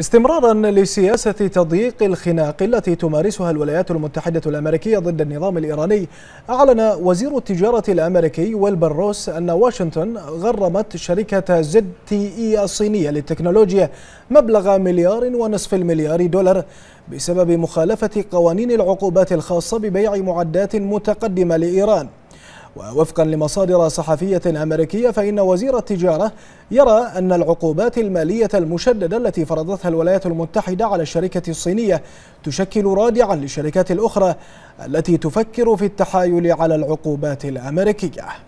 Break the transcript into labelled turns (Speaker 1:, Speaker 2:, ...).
Speaker 1: استمرارا لسياسة تضييق الخناق التي تمارسها الولايات المتحدة الأمريكية ضد النظام الإيراني أعلن وزير التجارة الأمريكي والبروس أن واشنطن غرمت شركة زد تي إي الصينية للتكنولوجيا مبلغ مليار ونصف المليار دولار بسبب مخالفة قوانين العقوبات الخاصة ببيع معدات متقدمة لإيران ووفقا لمصادر صحفية أمريكية فإن وزير التجارة يرى أن العقوبات المالية المشددة التي فرضتها الولايات المتحدة على الشركة الصينية تشكل رادعا للشركات الأخرى التي تفكر في التحايل على العقوبات الأمريكية